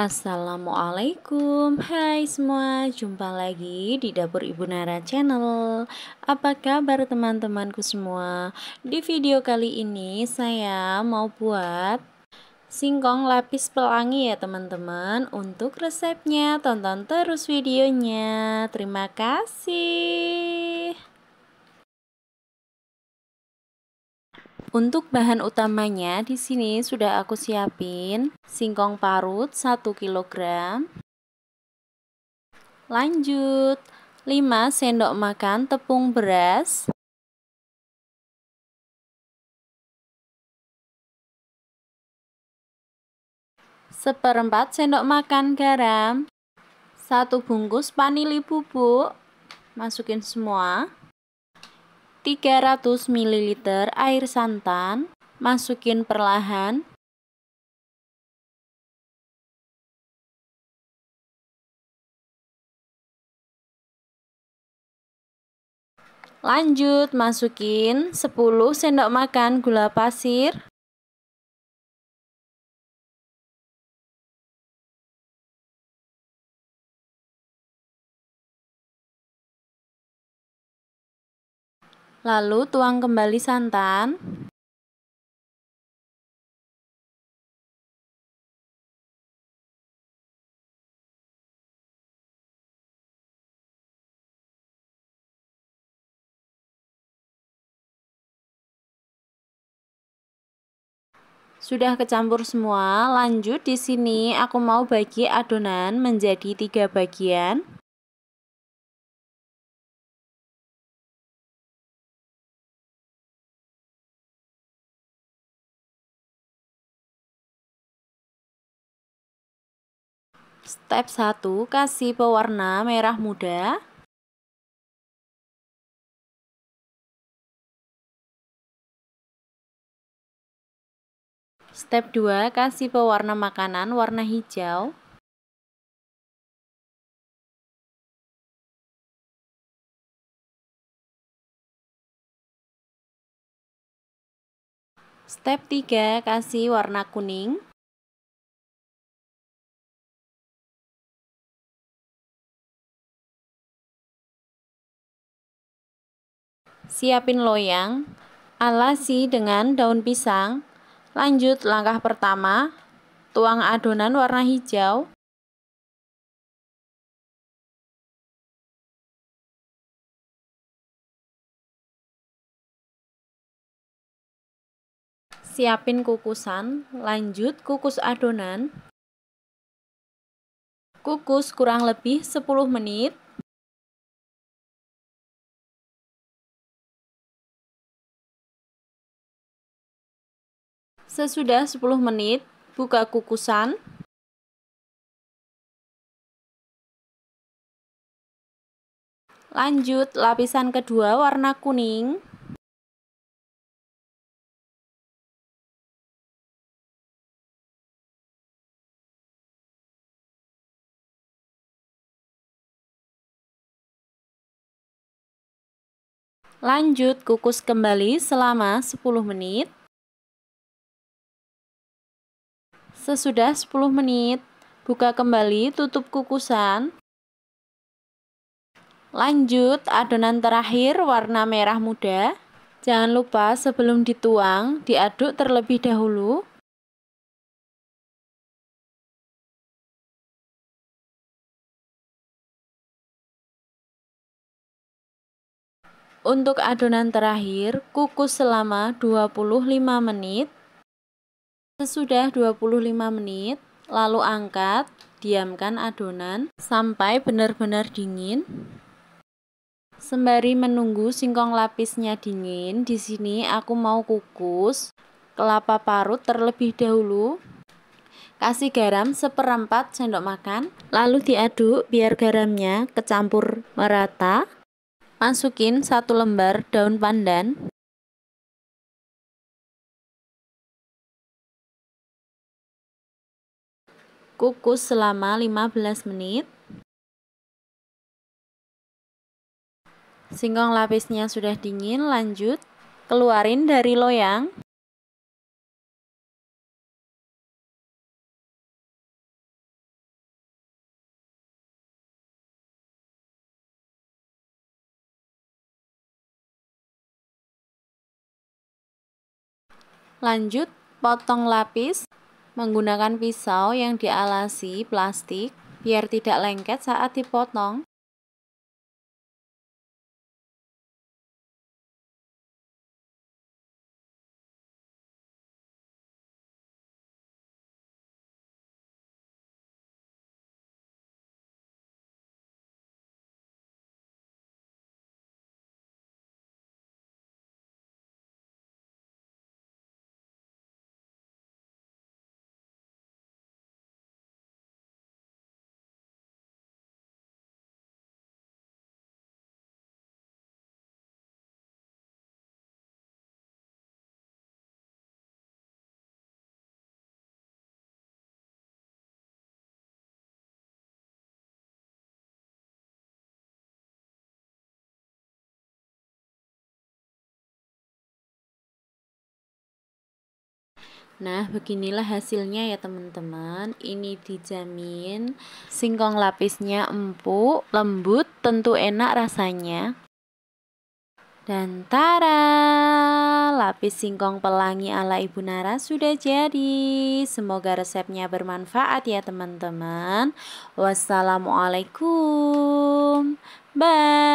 Assalamualaikum Hai semua Jumpa lagi di Dapur Ibu Nara Channel Apa kabar teman-temanku semua Di video kali ini Saya mau buat Singkong lapis pelangi ya teman-teman Untuk resepnya Tonton terus videonya Terima kasih Untuk bahan utamanya di sini sudah aku siapin singkong parut 1 kg. Lanjut, 5 sendok makan tepung beras. seperempat sendok makan garam, 1 bungkus vanili bubuk, masukin semua. 300 ml air santan, masukin perlahan. Lanjut, masukin 10 sendok makan gula pasir. Lalu tuang kembali santan. Sudah kecampur semua, lanjut di sini aku mau bagi adonan menjadi tiga bagian. Step 1, kasih pewarna merah muda. Step 2, kasih pewarna makanan warna hijau. Step 3, kasih warna kuning. Siapin loyang, alasi dengan daun pisang. Lanjut langkah pertama, tuang adonan warna hijau. Siapin kukusan, lanjut kukus adonan. Kukus kurang lebih 10 menit. Sesudah 10 menit, buka kukusan. Lanjut lapisan kedua warna kuning. Lanjut kukus kembali selama 10 menit. Sesudah 10 menit, buka kembali tutup kukusan. Lanjut adonan terakhir warna merah muda. Jangan lupa sebelum dituang diaduk terlebih dahulu. Untuk adonan terakhir, kukus selama 25 menit Sesudah 25 menit, lalu angkat, diamkan adonan sampai benar-benar dingin. Sembari menunggu singkong lapisnya dingin, di sini aku mau kukus kelapa parut terlebih dahulu. Kasih garam seperempat sendok makan, lalu diaduk biar garamnya kecampur merata. Masukin satu lembar daun pandan. Kukus selama 15 menit. Singkong lapisnya sudah dingin, lanjut keluarin dari loyang. Lanjut, potong lapis Menggunakan pisau yang dialasi plastik biar tidak lengket saat dipotong. Nah, beginilah hasilnya ya teman-teman. Ini dijamin singkong lapisnya empuk, lembut, tentu enak rasanya. Dan tara, lapis singkong pelangi ala Ibu Nara sudah jadi. Semoga resepnya bermanfaat ya teman-teman. Wassalamualaikum. Bye.